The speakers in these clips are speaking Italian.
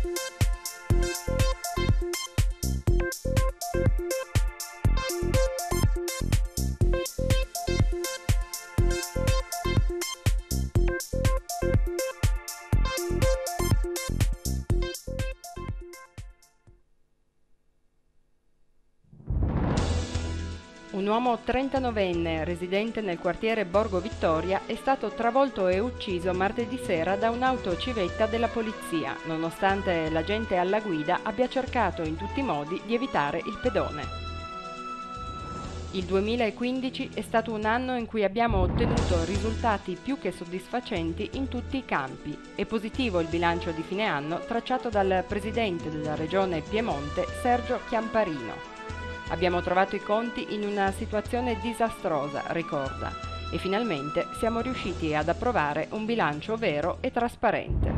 Thank you Un uomo 39enne residente nel quartiere Borgo Vittoria è stato travolto e ucciso martedì sera da un'auto civetta della polizia, nonostante l'agente alla guida abbia cercato in tutti i modi di evitare il pedone. Il 2015 è stato un anno in cui abbiamo ottenuto risultati più che soddisfacenti in tutti i campi. È positivo il bilancio di fine anno tracciato dal presidente della regione Piemonte Sergio Chiamparino. Abbiamo trovato i conti in una situazione disastrosa, ricorda, e finalmente siamo riusciti ad approvare un bilancio vero e trasparente.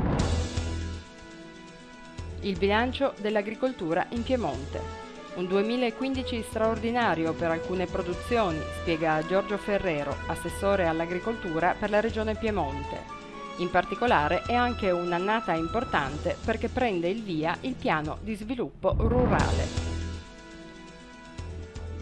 Il bilancio dell'agricoltura in Piemonte. Un 2015 straordinario per alcune produzioni, spiega Giorgio Ferrero, assessore all'agricoltura per la regione Piemonte. In particolare è anche un'annata importante perché prende il via il piano di sviluppo rurale.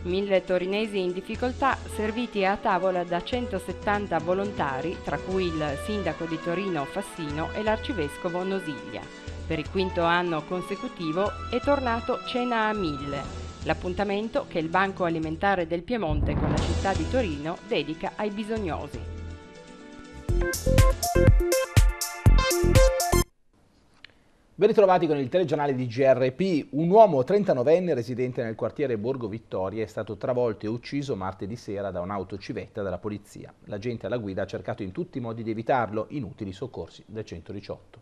Mille torinesi in difficoltà serviti a tavola da 170 volontari, tra cui il sindaco di Torino Fassino e l'arcivescovo Nosiglia. Per il quinto anno consecutivo è tornato Cena a Mille, l'appuntamento che il Banco Alimentare del Piemonte con la città di Torino dedica ai bisognosi. Ben ritrovati con il telegiornale di GRP. Un uomo 39enne residente nel quartiere Borgo Vittoria è stato travolto e ucciso martedì sera da un'auto civetta della polizia. L'agente alla guida ha cercato in tutti i modi di evitarlo, inutili soccorsi del 118.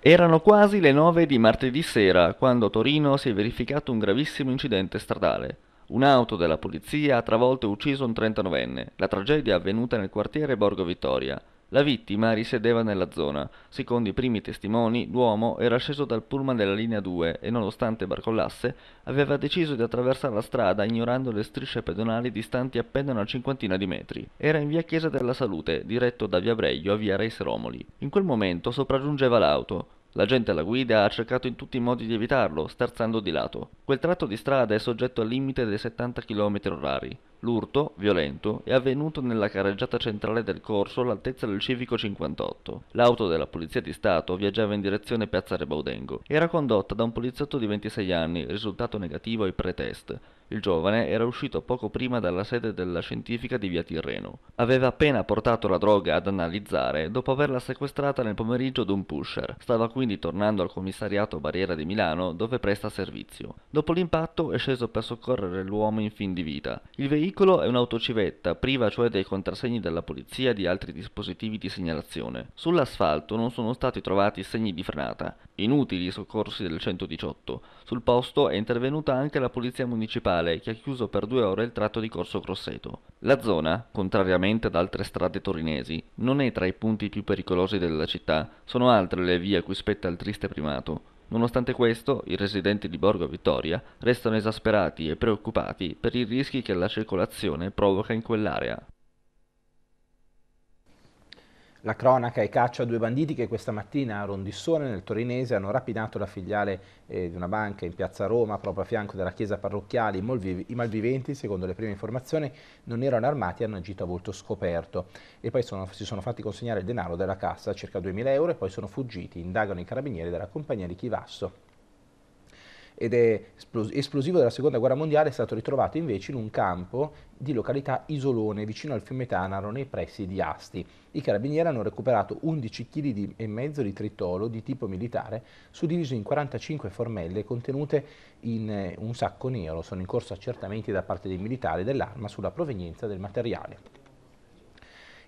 Erano quasi le 9 di martedì sera quando a Torino si è verificato un gravissimo incidente stradale. Un'auto della polizia ha travolto e ucciso un 39enne. La tragedia è avvenuta nel quartiere Borgo Vittoria. La vittima risiedeva nella zona. Secondo i primi testimoni, l'uomo era sceso dal pullman della linea 2 e nonostante barcollasse, aveva deciso di attraversare la strada ignorando le strisce pedonali distanti appena una cinquantina di metri. Era in via Chiesa della Salute, diretto da via Breglio a via Reis Romoli. In quel momento sopraggiungeva l'auto. La gente alla guida ha cercato in tutti i modi di evitarlo, sterzando di lato. Quel tratto di strada è soggetto al limite dei 70 km orari. L'urto, violento, è avvenuto nella carreggiata centrale del corso all'altezza del civico 58. L'auto della Polizia di Stato viaggiava in direzione Piazza Rebaudengo. Era condotta da un poliziotto di 26 anni, risultato negativo ai pretest. Il giovane era uscito poco prima dalla sede della scientifica di via Tirreno. Aveva appena portato la droga ad analizzare dopo averla sequestrata nel pomeriggio da un pusher. Stava quindi tornando al commissariato Barriera di Milano dove presta servizio. Dopo l'impatto è sceso per soccorrere l'uomo in fin di vita. Il veicolo è un'autocivetta priva cioè dei contrassegni della polizia e di altri dispositivi di segnalazione. Sull'asfalto non sono stati trovati segni di frenata. Inutili i soccorsi del 118. Sul posto è intervenuta anche la polizia municipale statale che ha chiuso per due ore il tratto di Corso Grosseto. La zona, contrariamente ad altre strade torinesi, non è tra i punti più pericolosi della città, sono altre le vie a cui spetta il triste primato. Nonostante questo, i residenti di Borgo Vittoria restano esasperati e preoccupati per i rischi che la circolazione provoca in quell'area. La cronaca è caccia a due banditi che questa mattina a Rondissone, nel Torinese, hanno rapinato la filiale eh, di una banca in piazza Roma, proprio a fianco della chiesa parrocchiale. I, malviv I malviventi, secondo le prime informazioni, non erano armati e hanno agito a volto scoperto. E poi sono, si sono fatti consegnare il denaro della cassa, circa 2.000 euro, e poi sono fuggiti. Indagano i carabinieri della compagnia di Chivasso ed è esplosivo della seconda guerra mondiale, è stato ritrovato invece in un campo di località Isolone, vicino al fiume Tanaro, nei pressi di Asti. I carabinieri hanno recuperato 11 kg e mezzo di tritolo di tipo militare, suddiviso in 45 formelle contenute in eh, un sacco nero. Sono in corso accertamenti da parte dei militari dell'arma sulla provenienza del materiale.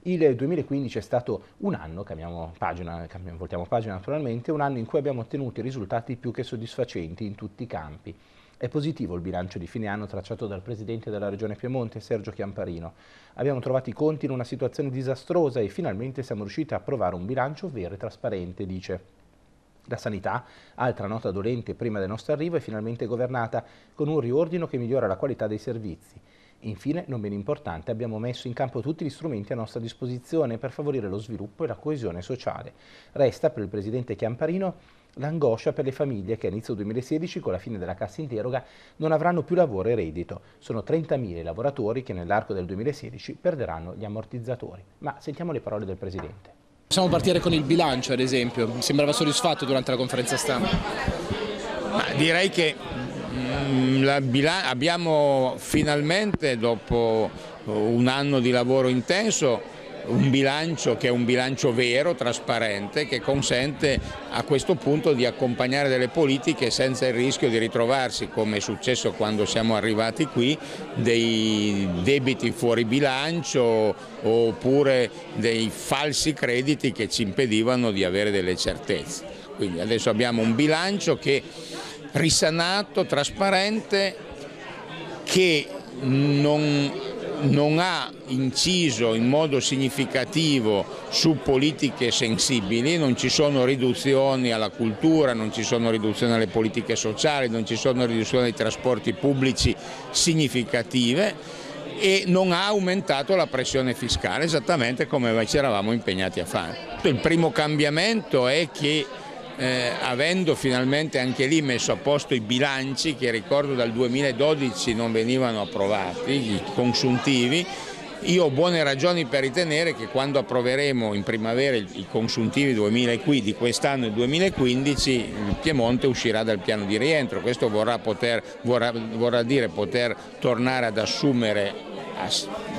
Il 2015 è stato un anno, cambiamo pagina, cambiamo, voltiamo pagina naturalmente, un anno in cui abbiamo ottenuto risultati più che soddisfacenti in tutti i campi. È positivo il bilancio di fine anno tracciato dal Presidente della Regione Piemonte, Sergio Chiamparino. Abbiamo trovato i conti in una situazione disastrosa e finalmente siamo riusciti a approvare un bilancio vero e trasparente, dice. La sanità, altra nota dolente prima del nostro arrivo, è finalmente governata con un riordino che migliora la qualità dei servizi. Infine, non meno importante, abbiamo messo in campo tutti gli strumenti a nostra disposizione per favorire lo sviluppo e la coesione sociale. Resta per il Presidente Chiamparino l'angoscia per le famiglie che a inizio 2016, con la fine della cassa interoga, non avranno più lavoro e reddito. Sono 30.000 i lavoratori che nell'arco del 2016 perderanno gli ammortizzatori. Ma sentiamo le parole del Presidente. Possiamo partire con il bilancio, ad esempio. Mi sembrava soddisfatto durante la conferenza stampa. Ma direi che Mm, abbiamo finalmente, dopo uh, un anno di lavoro intenso, un bilancio che è un bilancio vero, trasparente, che consente a questo punto di accompagnare delle politiche senza il rischio di ritrovarsi, come è successo quando siamo arrivati qui, dei debiti fuori bilancio oppure dei falsi crediti che ci impedivano di avere delle certezze. Quindi adesso abbiamo un bilancio che risanato, trasparente, che non, non ha inciso in modo significativo su politiche sensibili, non ci sono riduzioni alla cultura, non ci sono riduzioni alle politiche sociali, non ci sono riduzioni ai trasporti pubblici significative e non ha aumentato la pressione fiscale esattamente come ci eravamo impegnati a fare. Il primo cambiamento è che eh, avendo finalmente anche lì messo a posto i bilanci che ricordo dal 2012 non venivano approvati, i consuntivi, io ho buone ragioni per ritenere che quando approveremo in primavera i consuntivi 2015, di quest'anno e 2015 il Piemonte uscirà dal piano di rientro, questo vorrà, poter, vorrà, vorrà dire poter tornare ad assumere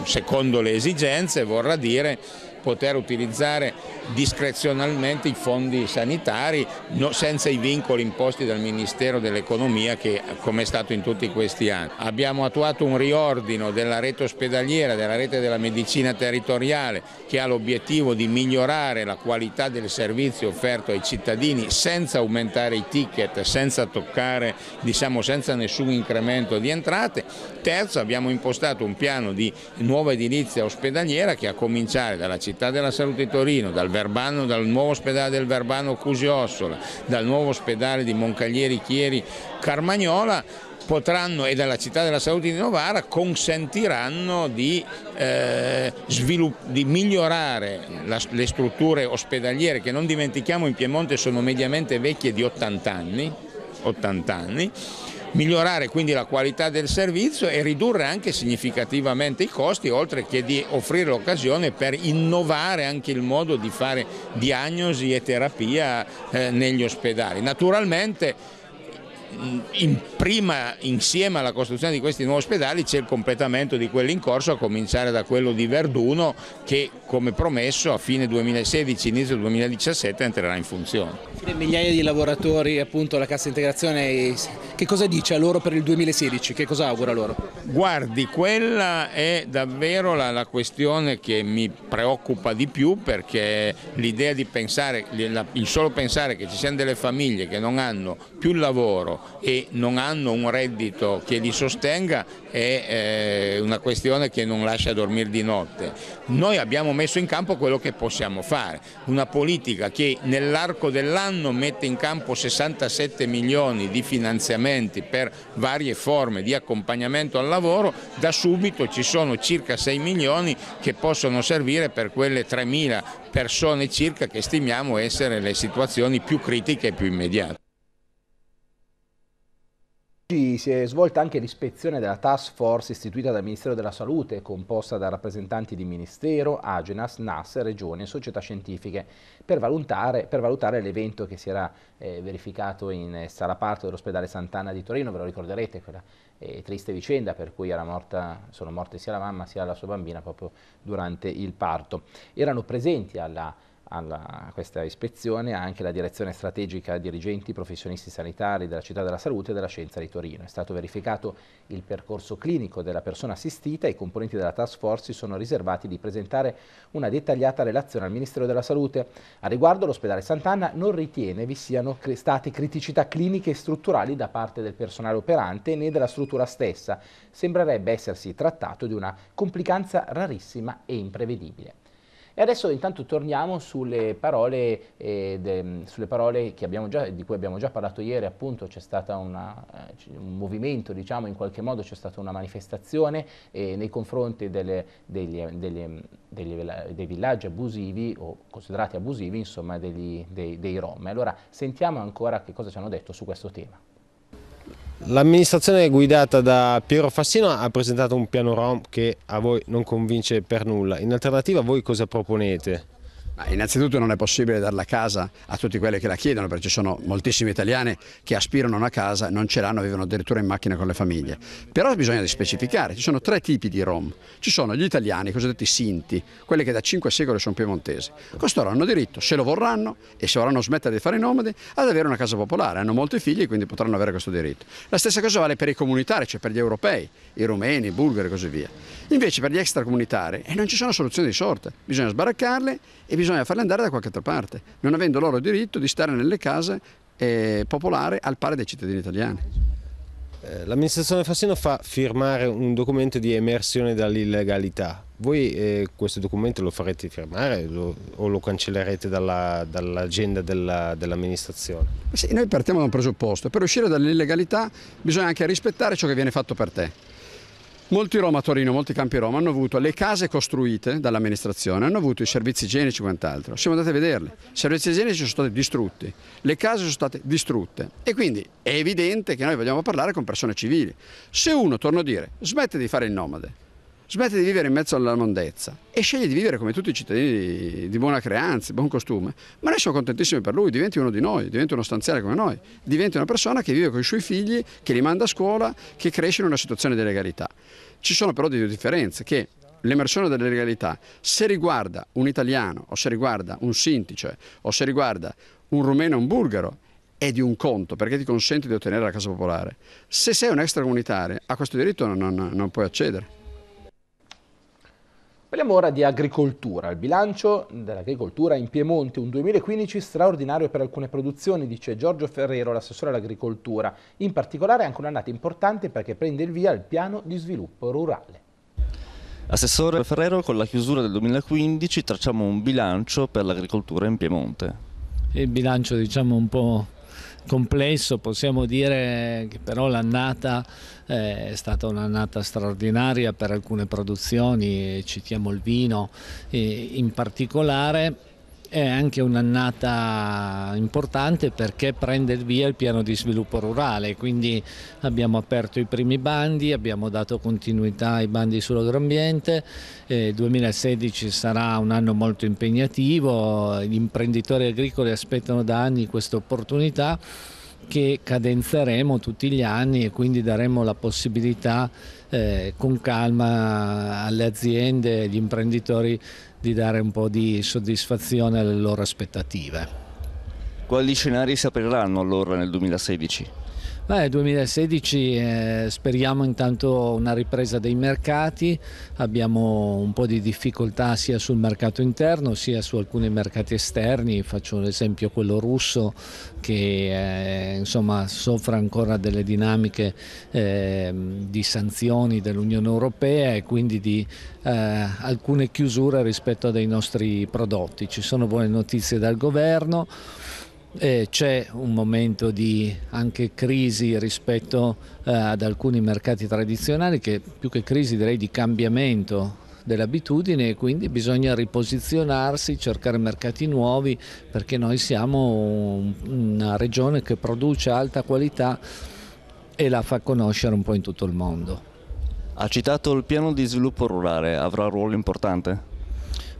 secondo le esigenze, vorrà dire poter utilizzare discrezionalmente i fondi sanitari no, senza i vincoli imposti dal Ministero dell'Economia che come è stato in tutti questi anni. Abbiamo attuato un riordino della rete ospedaliera, della rete della medicina territoriale che ha l'obiettivo di migliorare la qualità del servizio offerto ai cittadini senza aumentare i ticket, senza toccare, diciamo senza nessun incremento di entrate. Terzo abbiamo impostato un piano di nuova edilizia ospedaliera che a cominciare dalla città Città della Salute di Torino, dal, Verbano, dal nuovo ospedale del Verbano Cusi-Ossola, dal nuovo ospedale di Moncaglieri Chieri Carmagnola potranno e dalla città della salute di Novara consentiranno di, eh, di migliorare la, le strutture ospedaliere che non dimentichiamo in Piemonte sono mediamente vecchie di 80 anni, 80 anni migliorare quindi la qualità del servizio e ridurre anche significativamente i costi, oltre che di offrire l'occasione per innovare anche il modo di fare diagnosi e terapia eh, negli ospedali. Naturalmente mm, in prima, insieme alla costruzione di questi nuovi ospedali c'è il completamento di quelli in corso a cominciare da quello di Verduno che come promesso a fine 2016, inizio 2017 entrerà in funzione. migliaia di lavoratori appunto la cassa integrazione, che cosa dice a loro per il 2016? Che cosa augura loro? Guardi, quella è davvero la, la questione che mi preoccupa di più perché l'idea di pensare, il solo pensare che ci siano delle famiglie che non hanno più lavoro e non hanno un reddito che li sostenga è eh, una questione che non lascia dormire di notte. Noi abbiamo messo in campo quello che possiamo fare, una politica che nell'arco dell'anno mette in campo 67 milioni di finanziamenti per varie forme di accompagnamento al lavoro, da subito ci sono circa 6 milioni che possono servire per quelle 3 mila persone circa che stimiamo essere le situazioni più critiche e più immediate. Oggi si è svolta anche l'ispezione della task force istituita dal Ministero della Salute, composta da rappresentanti di Ministero, Agenas, NAS, Regioni e società scientifiche, per valutare, valutare l'evento che si era eh, verificato in eh, sala parto dell'ospedale Sant'Anna di Torino, ve lo ricorderete, quella eh, triste vicenda per cui morta, sono morte sia la mamma sia la sua bambina proprio durante il parto. Erano presenti alla alla, a questa ispezione anche la direzione strategica dirigenti professionisti sanitari della città della salute e della scienza di Torino. È stato verificato il percorso clinico della persona assistita e i componenti della task force si sono riservati di presentare una dettagliata relazione al Ministero della Salute. A riguardo l'ospedale Sant'Anna non ritiene vi siano state criticità cliniche e strutturali da parte del personale operante né della struttura stessa. Sembrerebbe essersi trattato di una complicanza rarissima e imprevedibile. E adesso intanto torniamo sulle parole, eh, de, sulle parole già, di cui abbiamo già parlato ieri, appunto c'è stato eh, un movimento, diciamo in qualche modo c'è stata una manifestazione eh, nei confronti delle, degli, degli, degli, dei villaggi abusivi o considerati abusivi insomma degli, dei, dei Rom. Allora sentiamo ancora che cosa ci hanno detto su questo tema. L'amministrazione guidata da Piero Fassino ha presentato un piano ROM che a voi non convince per nulla. In alternativa voi cosa proponete? Ma innanzitutto non è possibile dare la casa a tutti quelli che la chiedono perché ci sono moltissimi italiani che aspirano a una casa, non ce l'hanno, vivono addirittura in macchina con le famiglie. Però bisogna specificare, ci sono tre tipi di Rom. Ci sono gli italiani, i cosiddetti sinti, quelli che da cinque secoli sono piemontesi. Costoro hanno diritto, se lo vorranno e se vorranno smettere di fare i nomadi, ad avere una casa popolare. Hanno molti figli e quindi potranno avere questo diritto. La stessa cosa vale per i comunitari, cioè per gli europei, i rumeni, i bulgari e così via. Invece per gli extracomunitari eh, non ci sono soluzioni di sorta. bisogna sbaraccarli e bisogna bisogna farle andare da qualche altra parte, non avendo loro diritto di stare nelle case eh, popolari al pari dei cittadini italiani. Eh, l'amministrazione Fassino fa firmare un documento di emersione dall'illegalità. Voi eh, questo documento lo farete firmare lo, o lo cancellerete dall'agenda dall dell'amministrazione? Dell sì, noi partiamo da un presupposto. Per uscire dall'illegalità bisogna anche rispettare ciò che viene fatto per te. Molti Roma a Torino, molti campi Roma hanno avuto le case costruite dall'amministrazione, hanno avuto i servizi igienici e quant'altro. Siamo andati a vederle. I servizi igienici sono stati distrutti, le case sono state distrutte e quindi è evidente che noi vogliamo parlare con persone civili. Se uno, torna a dire, smette di fare il nomade, smette di vivere in mezzo alla mondezza e sceglie di vivere come tutti i cittadini di buona creanza, di buon costume, ma noi siamo contentissimi per lui, diventi uno di noi, diventi uno stanziale come noi, diventi una persona che vive con i suoi figli, che li manda a scuola, che cresce in una situazione di legalità. Ci sono però delle differenze che l'emersione della legalità, se riguarda un italiano o se riguarda un sintice o se riguarda un rumeno o un bulgaro, è di un conto perché ti consente di ottenere la casa popolare. Se sei un extracomunitario a questo diritto non, non, non puoi accedere. Parliamo ora di agricoltura. Il bilancio dell'agricoltura in Piemonte, un 2015 straordinario per alcune produzioni, dice Giorgio Ferrero, l'assessore all'agricoltura. In particolare è anche un'annata importante perché prende il via il piano di sviluppo rurale. Assessore Ferrero, con la chiusura del 2015 tracciamo un bilancio per l'agricoltura in Piemonte. Il bilancio diciamo un po' complesso, possiamo dire che però l'annata eh, è stata un'annata straordinaria per alcune produzioni, citiamo il vino in particolare è anche un'annata importante perché prende il via il piano di sviluppo rurale, quindi abbiamo aperto i primi bandi, abbiamo dato continuità ai bandi sull'agroambiente, il 2016 sarà un anno molto impegnativo, gli imprenditori agricoli aspettano da anni questa opportunità che cadenzeremo tutti gli anni e quindi daremo la possibilità eh, con calma alle aziende e agli imprenditori di dare un po' di soddisfazione alle loro aspettative. Quali scenari si apriranno allora nel 2016? Beh, 2016 eh, speriamo intanto una ripresa dei mercati, abbiamo un po' di difficoltà sia sul mercato interno sia su alcuni mercati esterni, faccio l'esempio quello russo che eh, insomma, soffre ancora delle dinamiche eh, di sanzioni dell'Unione Europea e quindi di eh, alcune chiusure rispetto a dei nostri prodotti. Ci sono buone notizie dal governo eh, c'è un momento di anche crisi rispetto eh, ad alcuni mercati tradizionali che più che crisi direi di cambiamento dell'abitudine e quindi bisogna riposizionarsi, cercare mercati nuovi perché noi siamo una regione che produce alta qualità e la fa conoscere un po' in tutto il mondo. Ha citato il piano di sviluppo rurale, avrà un ruolo importante?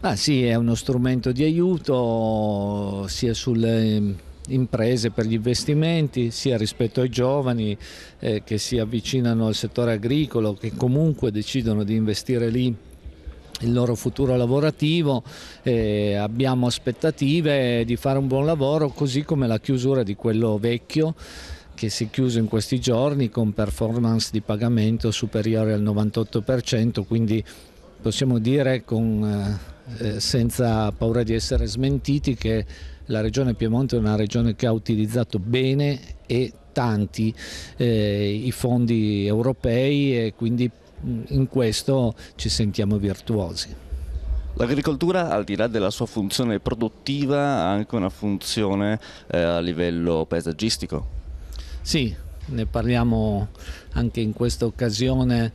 Ah, sì, è uno strumento di aiuto sia sulle imprese per gli investimenti, sia rispetto ai giovani eh, che si avvicinano al settore agricolo, che comunque decidono di investire lì il loro futuro lavorativo, eh, abbiamo aspettative di fare un buon lavoro così come la chiusura di quello vecchio che si è chiuso in questi giorni con performance di pagamento superiore al 98%, quindi possiamo dire con, eh, eh, senza paura di essere smentiti che la regione Piemonte è una regione che ha utilizzato bene e tanti eh, i fondi europei e quindi mm, in questo ci sentiamo virtuosi. L'agricoltura al di là della sua funzione produttiva ha anche una funzione eh, a livello paesaggistico? Sì, ne parliamo anche in questa occasione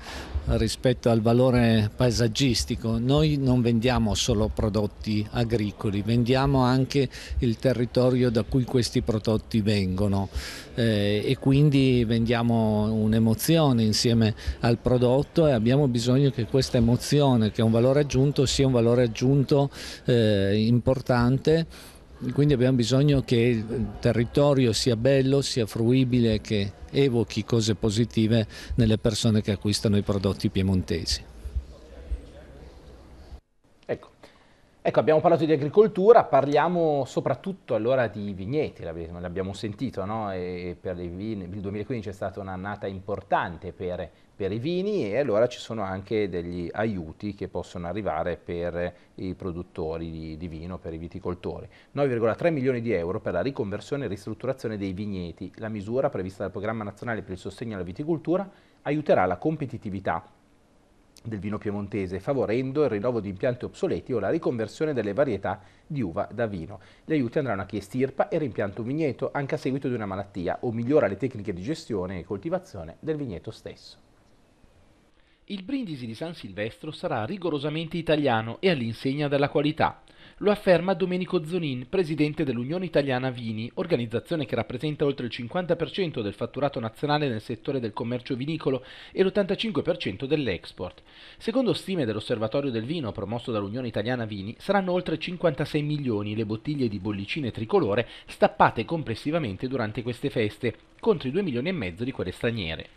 rispetto al valore paesaggistico. Noi non vendiamo solo prodotti agricoli, vendiamo anche il territorio da cui questi prodotti vengono eh, e quindi vendiamo un'emozione insieme al prodotto e abbiamo bisogno che questa emozione, che è un valore aggiunto, sia un valore aggiunto eh, importante quindi abbiamo bisogno che il territorio sia bello, sia fruibile, che evochi cose positive nelle persone che acquistano i prodotti piemontesi. Ecco, abbiamo parlato di agricoltura, parliamo soprattutto allora di vigneti, l'abbiamo sentito, no? per vini, il 2015 è stata un'annata importante per, per, i vini e allora ci sono anche degli aiuti che possono arrivare per i produttori di, di vino, per i viticoltori. 9,3 milioni di euro per la riconversione e ristrutturazione dei vigneti. La misura prevista dal Programma Nazionale per il Sostegno alla Viticoltura aiuterà la competitività del vino piemontese, favorendo il rinnovo di impianti obsoleti o la riconversione delle varietà di uva da vino. Gli aiuti andranno a chi estirpa e rimpianta un vigneto anche a seguito di una malattia o migliora le tecniche di gestione e coltivazione del vigneto stesso. Il brindisi di San Silvestro sarà rigorosamente italiano e all'insegna della qualità. Lo afferma Domenico Zonin, presidente dell'Unione Italiana Vini, organizzazione che rappresenta oltre il 50% del fatturato nazionale nel settore del commercio vinicolo e l'85% dell'export. Secondo stime dell'Osservatorio del Vino promosso dall'Unione Italiana Vini, saranno oltre 56 milioni le bottiglie di bollicine tricolore stappate complessivamente durante queste feste, contro i 2 milioni e mezzo di quelle straniere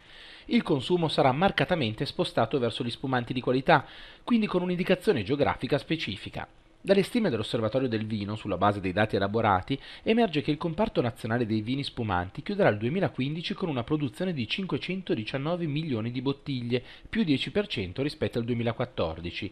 il consumo sarà marcatamente spostato verso gli spumanti di qualità, quindi con un'indicazione geografica specifica. Dalle stime dell'Osservatorio del Vino, sulla base dei dati elaborati, emerge che il comparto nazionale dei vini spumanti chiuderà il 2015 con una produzione di 519 milioni di bottiglie, più 10% rispetto al 2014.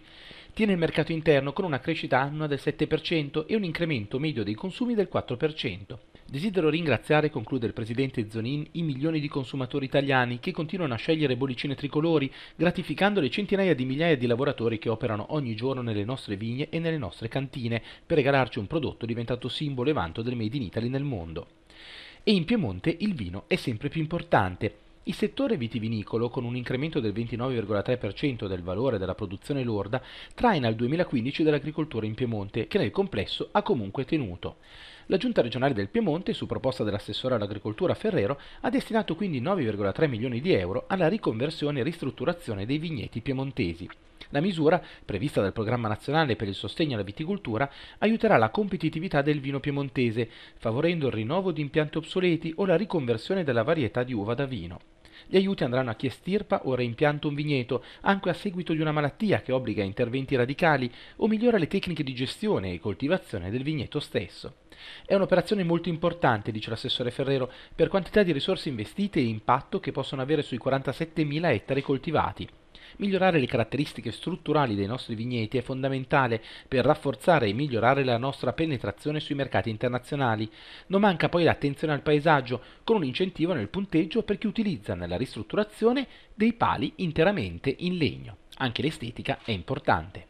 Tiene il mercato interno con una crescita annua del 7% e un incremento medio dei consumi del 4%. Desidero ringraziare conclude il presidente Zonin i milioni di consumatori italiani che continuano a scegliere bollicine tricolori, gratificando le centinaia di migliaia di lavoratori che operano ogni giorno nelle nostre vigne e nelle nostre cantine per regalarci un prodotto diventato simbolo e vanto del Made in Italy nel mondo. E in Piemonte il vino è sempre più importante. Il settore vitivinicolo, con un incremento del 29,3% del valore della produzione lorda, traina il 2015 dell'agricoltura in Piemonte, che nel complesso ha comunque tenuto. La Giunta regionale del Piemonte, su proposta dell'assessore all'agricoltura Ferrero, ha destinato quindi 9,3 milioni di euro alla riconversione e ristrutturazione dei vigneti piemontesi. La misura, prevista dal Programma Nazionale per il Sostegno alla Viticoltura, aiuterà la competitività del vino piemontese, favorendo il rinnovo di impianti obsoleti o la riconversione della varietà di uva da vino. Gli aiuti andranno a chi estirpa o reimpianta un vigneto, anche a seguito di una malattia che obbliga a interventi radicali o migliora le tecniche di gestione e coltivazione del vigneto stesso. È un'operazione molto importante, dice l'assessore Ferrero, per quantità di risorse investite e impatto che possono avere sui 47.000 ettari coltivati. Migliorare le caratteristiche strutturali dei nostri vigneti è fondamentale per rafforzare e migliorare la nostra penetrazione sui mercati internazionali. Non manca poi l'attenzione al paesaggio, con un incentivo nel punteggio per chi utilizza nella ristrutturazione dei pali interamente in legno. Anche l'estetica è importante.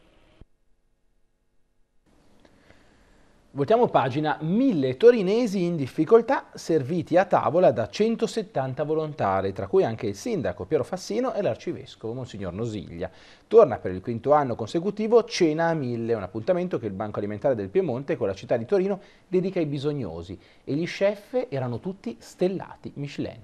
Voltiamo pagina, mille torinesi in difficoltà serviti a tavola da 170 volontari, tra cui anche il sindaco Piero Fassino e l'arcivescovo Monsignor Nosiglia. Torna per il quinto anno consecutivo Cena a Mille, un appuntamento che il Banco Alimentare del Piemonte con la città di Torino dedica ai bisognosi e gli chef erano tutti stellati Michelin.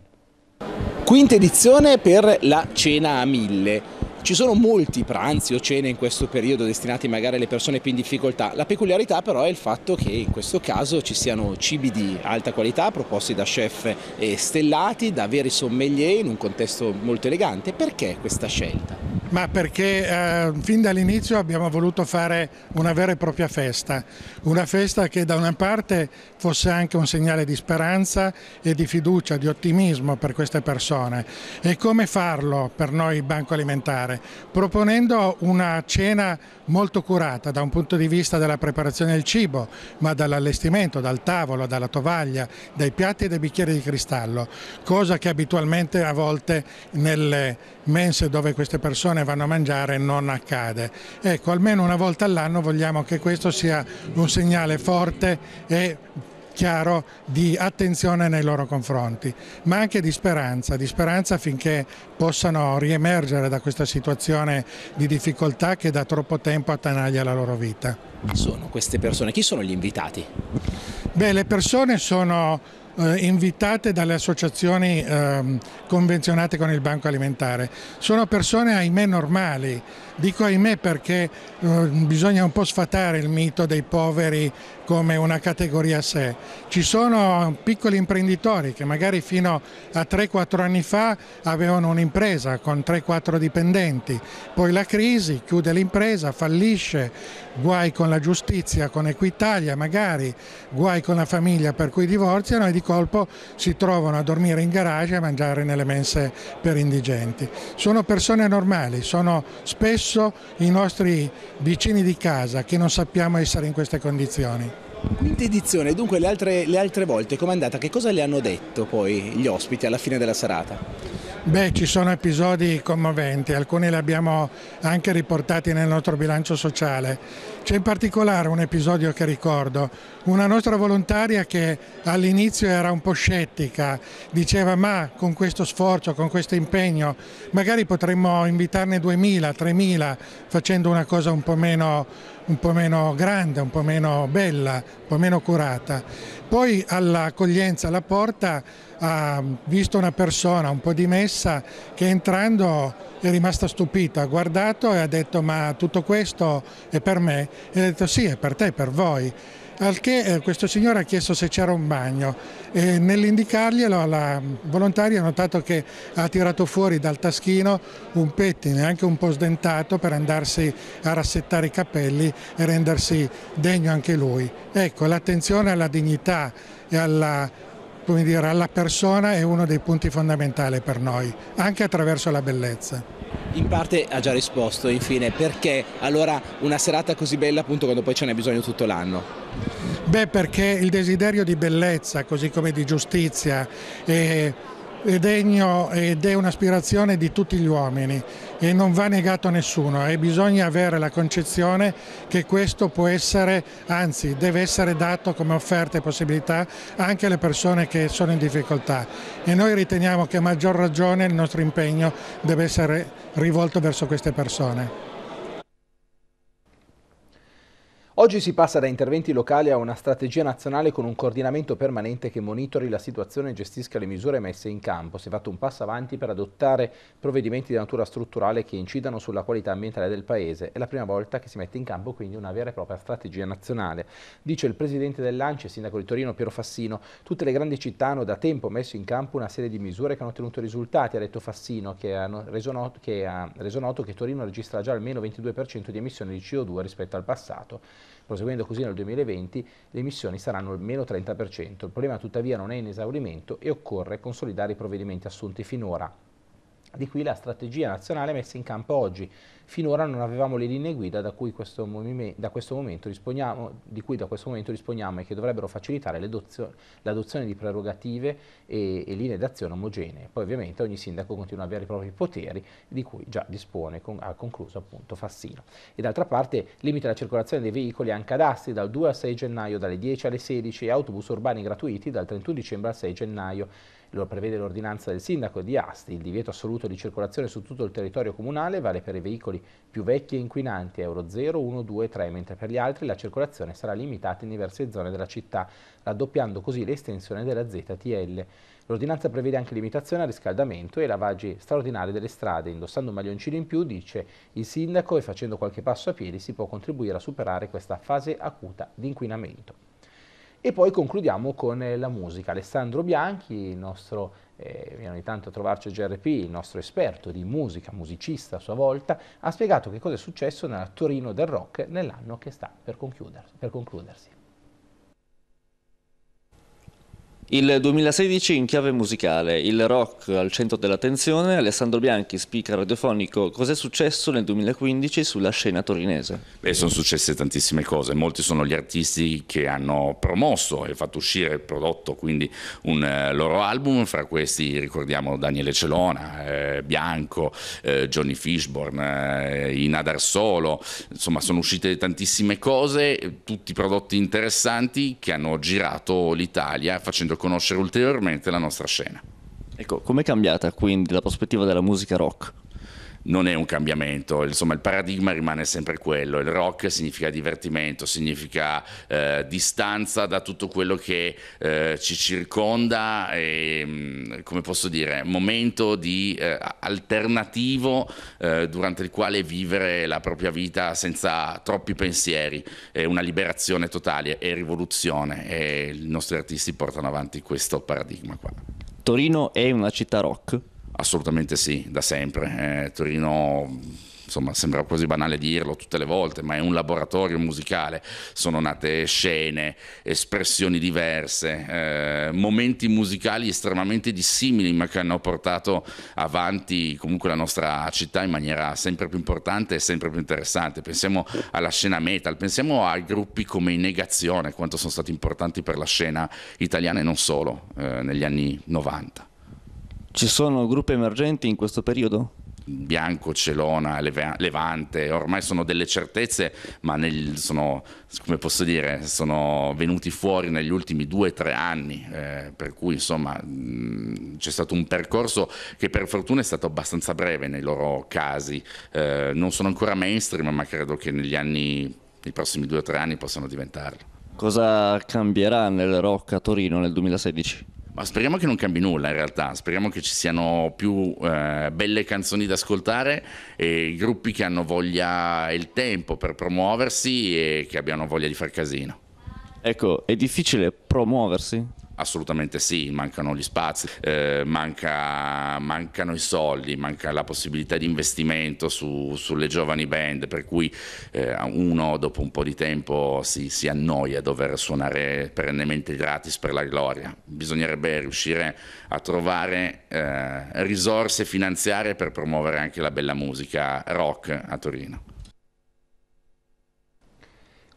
Quinta edizione per la Cena a Mille. Ci sono molti pranzi o cene in questo periodo destinati magari alle persone più in difficoltà, la peculiarità però è il fatto che in questo caso ci siano cibi di alta qualità proposti da chef eh, stellati, da veri sommelier in un contesto molto elegante. Perché questa scelta? Ma perché eh, fin dall'inizio abbiamo voluto fare una vera e propria festa, una festa che da una parte fosse anche un segnale di speranza e di fiducia, di ottimismo per queste persone. E come farlo per noi Banco Alimentare? proponendo una cena molto curata da un punto di vista della preparazione del cibo, ma dall'allestimento, dal tavolo, dalla tovaglia, dai piatti e dai bicchieri di cristallo, cosa che abitualmente a volte nelle mense dove queste persone vanno a mangiare non accade. Ecco, almeno una volta all'anno vogliamo che questo sia un segnale forte e chiaro di attenzione nei loro confronti, ma anche di speranza, di speranza affinché possano riemergere da questa situazione di difficoltà che da troppo tempo attanaglia la loro vita. Chi sono queste persone? Chi sono gli invitati? Beh, le persone sono eh, invitate dalle associazioni eh, convenzionate con il Banco Alimentare. Sono persone ahimè normali, Dico ahimè perché eh, bisogna un po' sfatare il mito dei poveri come una categoria a sé. Ci sono piccoli imprenditori che magari fino a 3-4 anni fa avevano un'impresa con 3-4 dipendenti, poi la crisi chiude l'impresa, fallisce, guai con la giustizia, con Equitalia magari, guai con la famiglia per cui divorziano e di colpo si trovano a dormire in garage e a mangiare nelle mense per indigenti. Sono persone normali, sono spesso addosso i nostri vicini di casa che non sappiamo essere in queste condizioni. Quinta edizione, dunque le altre, le altre volte com'è andata? Che cosa le hanno detto poi gli ospiti alla fine della serata? Beh, ci sono episodi commoventi, alcuni li abbiamo anche riportati nel nostro bilancio sociale. C'è in particolare un episodio che ricordo, una nostra volontaria che all'inizio era un po' scettica, diceva ma con questo sforzo, con questo impegno, magari potremmo invitarne 2.000, 3.000 facendo una cosa un po' meno, un po meno grande, un po' meno bella, un po' meno curata. Poi all'accoglienza alla porta ha visto una persona un po' dimessa che entrando è rimasta stupita, ha guardato e ha detto ma tutto questo è per me? E ha detto sì, è per te, è per voi. Al che eh, questo signore ha chiesto se c'era un bagno e nell'indicarglielo la volontaria ha notato che ha tirato fuori dal taschino un pettine, anche un po' sdentato, per andarsi a rassettare i capelli e rendersi degno anche lui. Ecco, l'attenzione alla dignità e alla come dire, alla persona è uno dei punti fondamentali per noi, anche attraverso la bellezza. In parte ha già risposto, infine, perché allora una serata così bella appunto quando poi ce n'è bisogno tutto l'anno? Beh, perché il desiderio di bellezza, così come di giustizia, è, è degno ed è un'aspirazione di tutti gli uomini e non va negato a nessuno e bisogna avere la concezione che questo può essere, anzi deve essere dato come offerta e possibilità anche alle persone che sono in difficoltà e noi riteniamo che a maggior ragione il nostro impegno deve essere rivolto verso queste persone. Oggi si passa da interventi locali a una strategia nazionale con un coordinamento permanente che monitori la situazione e gestisca le misure messe in campo. Si è fatto un passo avanti per adottare provvedimenti di natura strutturale che incidano sulla qualità ambientale del Paese. È la prima volta che si mette in campo quindi una vera e propria strategia nazionale. Dice il presidente dell'ANCE, sindaco di Torino Piero Fassino, tutte le grandi città hanno da tempo messo in campo una serie di misure che hanno ottenuto risultati, ha detto Fassino, che, noto, che ha reso noto che Torino registra già almeno 22% di emissioni di CO2 rispetto al passato. Proseguendo così nel 2020 le emissioni saranno meno 30%. Il problema tuttavia non è in esaurimento e occorre consolidare i provvedimenti assunti finora di qui la strategia nazionale messa in campo oggi. Finora non avevamo le linee guida da cui questo da questo momento disponiamo, di cui da questo momento disponiamo e che dovrebbero facilitare l'adozione di prerogative e, e linee d'azione omogenee. Poi ovviamente ogni sindaco continua ad avere i propri poteri di cui già dispone, con, ha concluso appunto Fassino. E d'altra parte limita la circolazione dei veicoli anche ad Asti dal 2 al 6 gennaio, dalle 10 alle 16 e autobus urbani gratuiti dal 31 dicembre al 6 gennaio lo prevede l'ordinanza del sindaco di Asti. Il divieto assoluto di circolazione su tutto il territorio comunale vale per i veicoli più vecchi e inquinanti, Euro 0, 1, 2 3, mentre per gli altri la circolazione sarà limitata in diverse zone della città, raddoppiando così l'estensione della ZTL. L'ordinanza prevede anche limitazione al riscaldamento e lavaggi straordinari delle strade. Indossando un maglioncino in più, dice il sindaco, e facendo qualche passo a piedi si può contribuire a superare questa fase acuta di inquinamento. E poi concludiamo con eh, la musica. Alessandro Bianchi, il nostro, eh, viene ogni tanto a trovarci a GRP, il nostro esperto di musica, musicista a sua volta, ha spiegato che cosa è successo nella Torino del rock nell'anno che sta per, per concludersi. Il 2016 in chiave musicale, il rock al centro dell'attenzione, Alessandro Bianchi, speaker radiofonico, cos'è successo nel 2015 sulla scena torinese? Beh, sono successe tantissime cose, molti sono gli artisti che hanno promosso e fatto uscire il prodotto, quindi un eh, loro album, fra questi ricordiamo Daniele Celona, eh, Bianco, eh, Johnny Fishborn, eh, Inadar Solo, insomma sono uscite tantissime cose, tutti prodotti interessanti che hanno girato l'Italia facendo conoscere ulteriormente la nostra scena. Ecco, com'è cambiata quindi la prospettiva della musica rock? non è un cambiamento, insomma il paradigma rimane sempre quello, il rock significa divertimento, significa eh, distanza da tutto quello che eh, ci circonda e, mm, come posso dire, momento di eh, alternativo eh, durante il quale vivere la propria vita senza troppi pensieri, è una liberazione totale, è rivoluzione e i nostri artisti portano avanti questo paradigma qua. Torino è una città rock? Assolutamente sì, da sempre. Eh, Torino insomma sembra quasi banale dirlo tutte le volte, ma è un laboratorio musicale, sono nate scene, espressioni diverse, eh, momenti musicali estremamente dissimili ma che hanno portato avanti comunque la nostra città in maniera sempre più importante e sempre più interessante. Pensiamo alla scena metal, pensiamo a gruppi come i Negazione, quanto sono stati importanti per la scena italiana e non solo eh, negli anni 90. Ci sono gruppi emergenti in questo periodo? Bianco, Celona, Levante, ormai sono delle certezze, ma nel, sono, come posso dire, sono venuti fuori negli ultimi due o tre anni, eh, per cui insomma c'è stato un percorso che per fortuna è stato abbastanza breve nei loro casi, eh, non sono ancora mainstream, ma credo che negli anni, nei prossimi due o tre anni possano diventarlo. Cosa cambierà nel Rock a Torino nel 2016? Ma speriamo che non cambi nulla in realtà, speriamo che ci siano più eh, belle canzoni da ascoltare e gruppi che hanno voglia e il tempo per promuoversi e che abbiano voglia di far casino. Ecco, è difficile promuoversi? Assolutamente sì, mancano gli spazi, eh, manca, mancano i soldi, manca la possibilità di investimento su, sulle giovani band, per cui eh, uno dopo un po' di tempo si, si, annoia a dover suonare perennemente gratis per la gloria. Bisognerebbe riuscire a trovare eh, risorse finanziarie per promuovere anche la bella musica rock a Torino.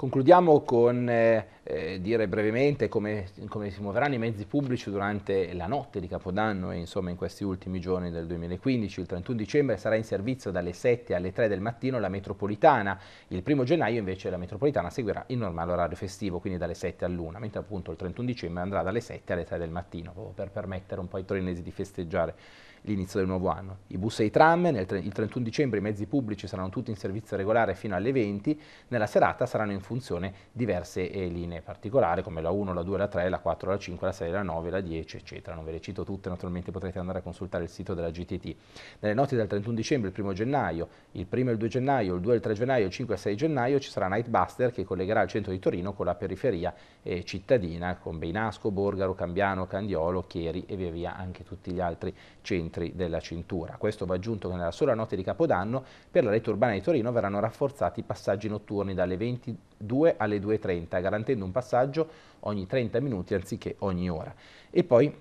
Concludiamo con eh, eh, dire brevemente come, come, si muoveranno i mezzi pubblici durante la notte di Capodanno e insomma in questi ultimi giorni del 2015. Il 31 dicembre sarà in servizio dalle 7 alle 3 del mattino la metropolitana, il 1 gennaio invece la metropolitana seguirà il normale orario festivo, quindi dalle 7 all'1, mentre appunto il 31 dicembre andrà dalle 7 alle 3 del mattino, proprio per permettere un po' ai torinesi di festeggiare l'inizio del nuovo anno. I bus e i tram, nel, il 31 dicembre i mezzi pubblici saranno tutti in servizio regolare fino alle 20, nella serata saranno in funzione diverse eh, linee particolari come la 1, la 2, la 3, la 4, la 5, la 6, la 9, la 10, eccetera. Non ve le cito tutte, naturalmente potrete andare a consultare il sito della GTT. Nelle notti del 31 dicembre, il 1 gennaio, il 1 e il 2 gennaio, il 2 e il 3 gennaio, il 5 e il 6 gennaio ci sarà Nightbuster che collegherà il centro di Torino con la periferia eh, cittadina, con Beinasco, Borgaro, Cambiano, Candiolo, Chieri e via via anche tutti gli altri centri perimetri della cintura. Questo va aggiunto che nella sola notte di Capodanno per la rete urbana di Torino verranno rafforzati i passaggi notturni dalle 22 alle 2.30, garantendo un passaggio ogni 30 minuti anziché ogni ora. E poi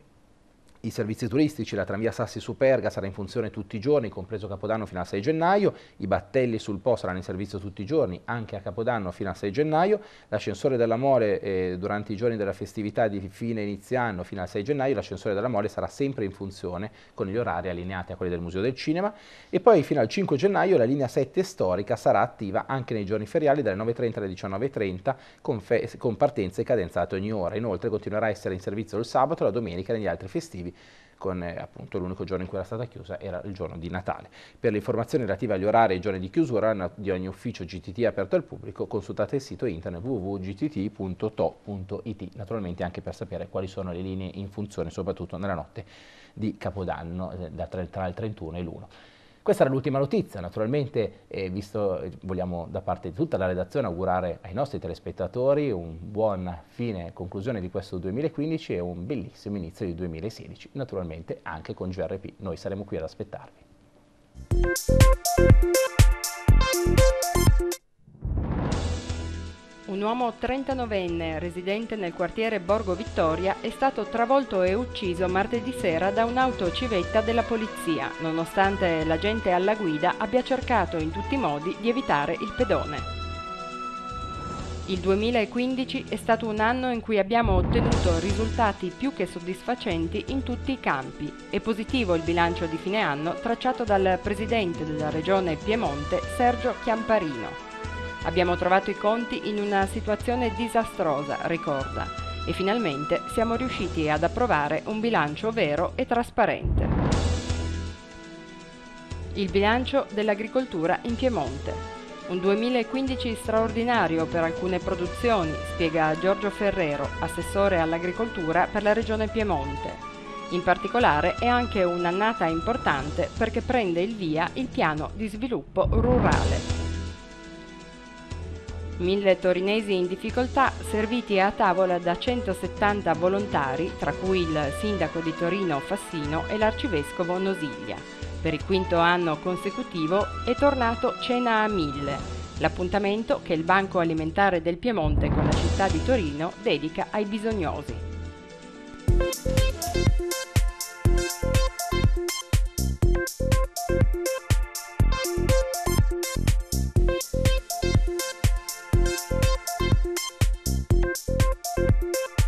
i servizi turistici, la tranvia Sassi Superga sarà in funzione tutti i giorni, compreso Capodanno fino al 6 gennaio, i battelli sul Po saranno in servizio tutti i giorni, anche a Capodanno fino al 6 gennaio, l'ascensore dell'amore eh, durante i giorni della festività di fine inizio anno fino al 6 gennaio, l'ascensore dell'amore sarà sempre in funzione con gli orari allineati a quelli del Museo del Cinema e poi fino al 5 gennaio la linea 7 storica sarà attiva anche nei giorni feriali dalle 9.30 alle 19.30 con, con partenza e ogni ora. Inoltre continuerà a essere in servizio il sabato, la domenica e negli altri festivi negativi con eh, appunto l'unico giorno in cui era stata chiusa era il giorno di Natale. Per le informazioni relative agli orari e ai giorni di chiusura di ogni ufficio GTT aperto al pubblico consultate il sito internet www.gtt.to.it, naturalmente anche per sapere quali sono le linee in funzione soprattutto nella notte di Capodanno eh, tra il 31 e l'1. Questa era l'ultima notizia, naturalmente eh, visto, eh, vogliamo da parte di tutta la redazione augurare ai nostri telespettatori un buon fine e conclusione di questo 2015 e un bellissimo inizio di 2016, naturalmente anche con GRP, noi saremo qui ad aspettarvi. un uomo 39enne residente nel quartiere Borgo Vittoria è stato travolto e ucciso martedì sera da un'auto civetta della polizia, nonostante l'agente alla guida abbia cercato in tutti i modi di evitare il pedone. Il 2015 è stato un anno in cui abbiamo ottenuto risultati più che soddisfacenti in tutti i campi. È positivo il bilancio di fine anno tracciato dal presidente della regione Piemonte Sergio Chiamparino. Abbiamo trovato i conti in una situazione disastrosa, ricorda, e finalmente siamo riusciti ad approvare un bilancio vero e trasparente. Il bilancio dell'agricoltura in Piemonte. Un 2015 straordinario per alcune produzioni, spiega Giorgio Ferrero, assessore all'agricoltura per la regione Piemonte. In particolare è anche un'annata importante perché prende il via il piano di sviluppo rurale. Mille torinesi in difficoltà serviti a tavola da 170 volontari, tra cui il sindaco di Torino Fassino e l'arcivescovo Nosiglia. Per il quinto anno consecutivo è tornato Cena a Mille, l'appuntamento che il Banco Alimentare del Piemonte con la città di Torino dedica ai bisognosi. Thank you. Thank you.